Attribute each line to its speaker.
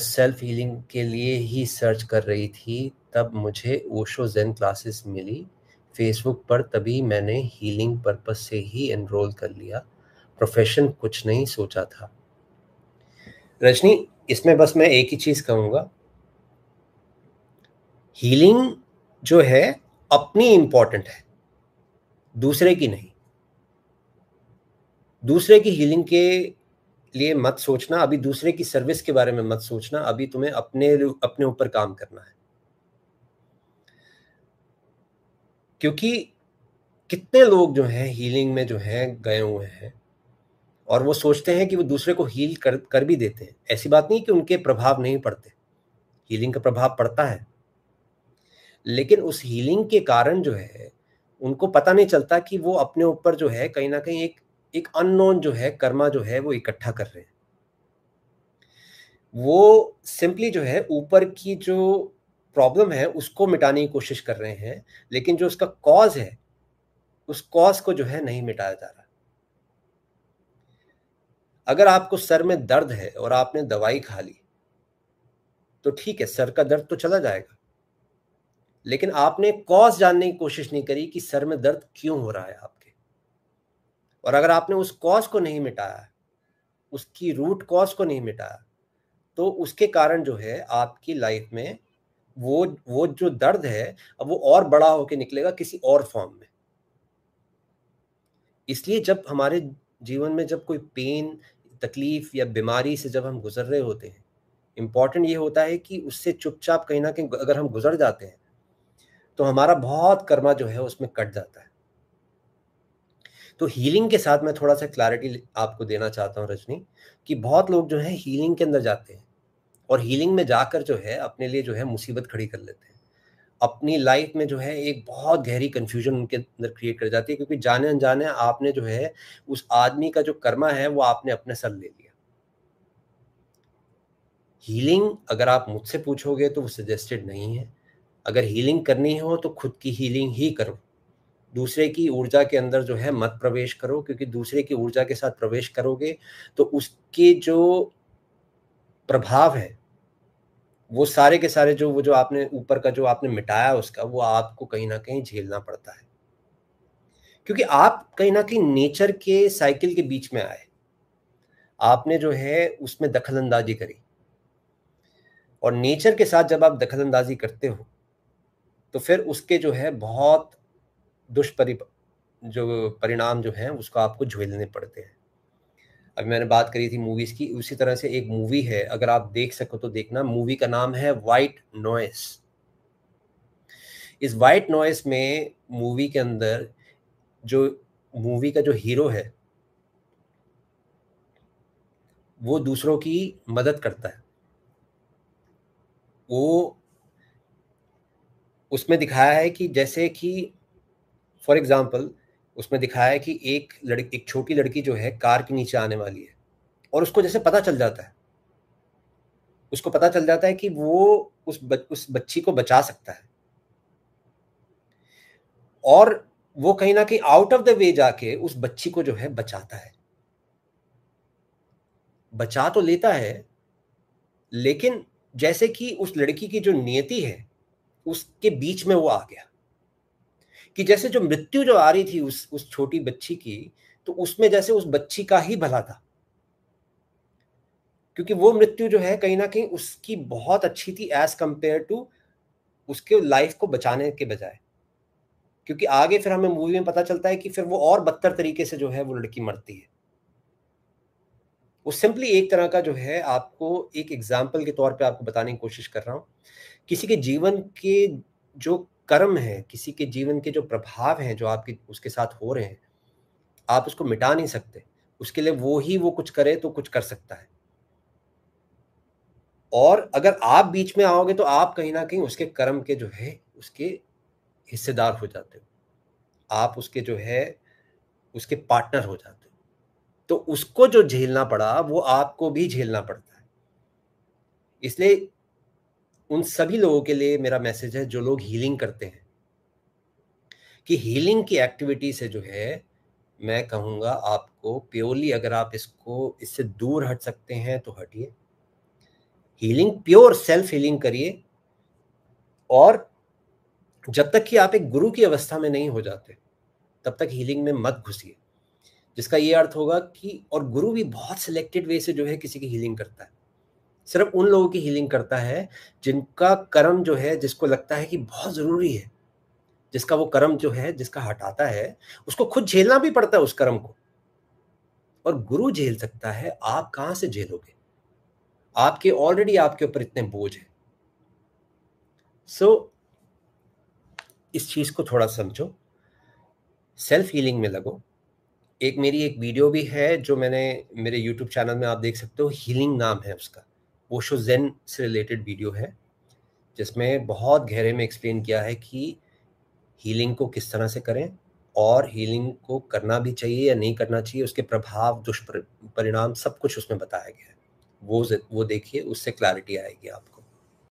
Speaker 1: self healing के लिए ही search कर रही थी तब मुझे ओशो जेन क्लासेस मिली फेसबुक पर तभी मैंने हीलिंग पर्पस से ही एनरोल कर लिया प्रोफेशन कुछ नहीं सोचा था रजनी इसमें बस मैं एक ही चीज़ कहूंगा हीलिंग जो है अपनी इंपॉर्टेंट है दूसरे की नहीं दूसरे की हीलिंग के लिए मत सोचना अभी दूसरे की सर्विस के बारे में मत सोचना अभी तुम्हें अपने अपने ऊपर काम करना है क्योंकि कितने लोग जो हैं हीलिंग में जो हैं गए हुए हैं और वो सोचते हैं कि वो दूसरे को हील कर कर भी देते हैं ऐसी बात नहीं कि उनके प्रभाव नहीं पड़ते हीलिंग का प्रभाव पड़ता है लेकिन उस हीलिंग के कारण जो है उनको पता नहीं चलता कि वो अपने ऊपर जो है कहीं ना कहीं एक एक अननोन जो है कर्मा जो है वो इकट्ठा कर रहे हैं वो सिंपली जो है ऊपर की जो प्रॉब्लम है उसको मिटाने की कोशिश कर रहे हैं लेकिन जो उसका कॉज है उस कॉज को जो है नहीं मिटाया जा रहा अगर आपको सर में दर्द है और आपने दवाई खा ली तो ठीक है सर का दर्द तो चला जाएगा लेकिन आपने कॉज जानने की कोशिश नहीं करी कि सर में दर्द क्यों हो रहा है आपके और अगर आपने उस कॉज को नहीं मिटाया उसकी रूट कॉज को नहीं मिटाया तो उसके कारण जो है आपकी लाइफ में वो वो जो दर्द है अब वो और बड़ा होके निकलेगा किसी और फॉर्म में इसलिए जब हमारे जीवन में जब कोई पेन तकलीफ या बीमारी से जब हम गुजर रहे होते हैं इम्पॉर्टेंट ये होता है कि उससे चुपचाप कहीं ना कहीं अगर हम गुजर जाते हैं तो हमारा बहुत कर्मा जो है उसमें कट जाता है तो हीलिंग के साथ मैं थोड़ा सा क्लैरिटी आपको देना चाहता हूँ रजनी कि बहुत लोग जो है हीलिंग के अंदर जाते हैं और हीलिंग में जाकर जो है अपने लिए जो है मुसीबत खड़ी कर लेते हैं अपनी लाइफ में जो है एक बहुत गहरी कन्फ्यूजन उनके अंदर क्रिएट कर जाती है क्योंकि जाने अनजाने आपने जो है उस आदमी का जो कर्मा है वो आपने अपने सर ले लिया हीलिंग अगर आप मुझसे पूछोगे तो वो सजेस्टेड नहीं है अगर हीलिंग करनी हो तो खुद की हीलिंग ही करो दूसरे की ऊर्जा के अंदर जो है मत प्रवेश करो क्योंकि दूसरे की ऊर्जा के साथ प्रवेश करोगे तो उसके जो प्रभाव है वो सारे के सारे जो वो जो आपने ऊपर का जो आपने मिटाया उसका वो आपको कहीं ना कहीं झेलना पड़ता है क्योंकि आप कहीं ना कहीं नेचर के साइकिल के बीच में आए आपने जो है उसमें दखल अंदाजी करी और नेचर के साथ जब आप दखल अंदाजी करते हो तो फिर उसके जो है बहुत दुष्परि जो परिणाम जो है उसको आपको झेलने पड़ते हैं अब मैंने बात करी थी मूवीज़ की उसी तरह से एक मूवी है अगर आप देख सको तो देखना मूवी का नाम है वाइट नॉइस इस वाइट नॉइस में मूवी के अंदर जो मूवी का जो हीरो है वो दूसरों की मदद करता है वो उसमें दिखाया है कि जैसे कि फॉर एग्जाम्पल उसमें दिखाया है कि एक लड़की एक छोटी लड़की जो है कार के नीचे आने वाली है और उसको जैसे पता चल जाता है उसको पता चल जाता है कि वो उस ब, उस बच्ची को बचा सकता है और वो कहीं ना कहीं आउट ऑफ द वे जाके उस बच्ची को जो है बचाता है बचा तो लेता है लेकिन जैसे कि उस लड़की की जो नियति है उसके बीच में वो आ गया कि जैसे जो मृत्यु जो आ रही थी उस उस छोटी बच्ची की तो उसमें जैसे उस बच्ची का ही भला था क्योंकि वो मृत्यु जो है कहीं ना कहीं उसकी बहुत अच्छी थी एज कंपेयर टू उसके लाइफ को बचाने के बजाय क्योंकि आगे फिर हमें मूवी में पता चलता है कि फिर वो और बदतर तरीके से जो है वो लड़की मरती है वो सिंपली एक तरह का जो है आपको एक एग्जाम्पल के तौर पे आपको बताने की कोशिश कर रहा हूँ किसी के जीवन के जो कर्म है किसी के जीवन के जो प्रभाव हैं जो आपके उसके साथ हो रहे हैं आप उसको मिटा नहीं सकते उसके लिए वो ही वो कुछ करे तो कुछ कर सकता है और अगर आप बीच में आओगे तो आप कहीं ना कहीं उसके कर्म के जो है उसके हिस्सेदार हो जाते हो आप उसके जो है उसके पार्टनर हो जाते हो तो उसको जो झेलना पड़ा वो आपको भी झेलना पड़ता है इसलिए उन सभी लोगों के लिए मेरा मैसेज है जो लोग हीलिंग करते हैं कि हीलिंग की एक्टिविटी से जो है मैं कहूँगा आपको प्योरली अगर आप इसको इससे दूर हट सकते हैं तो हटिए हीलिंग प्योर सेल्फ हीलिंग करिए और जब तक कि आप एक गुरु की अवस्था में नहीं हो जाते तब तक हीलिंग में मत घुसिए जिसका ये अर्थ होगा कि और गुरु भी बहुत सिलेक्टेड वे से जो है किसी की हीलिंग करता है सिर्फ उन लोगों की हीलिंग करता है जिनका कर्म जो है जिसको लगता है कि बहुत ज़रूरी है जिसका वो कर्म जो है जिसका हटाता है उसको खुद झेलना भी पड़ता है उस कर्म को और गुरु झेल सकता है आप कहां से झेलोगे आपके ऑलरेडी आपके ऊपर इतने बोझ है सो so, इस चीज़ को थोड़ा समझो सेल्फ हीलिंग में लगो एक मेरी एक वीडियो भी है जो मैंने मेरे यूट्यूब चैनल में आप देख सकते हो हीलिंग नाम है उसका ओशो जेन से रिलेटेड वीडियो है जिसमें बहुत गहरे में एक्सप्लेन किया है कि हीलिंग को किस तरह से करें और हीलिंग को करना भी चाहिए या नहीं करना चाहिए उसके प्रभाव दुष्परिणाम सब कुछ उसमें बताया गया है वो वो देखिए उससे क्लैरिटी आएगी आपको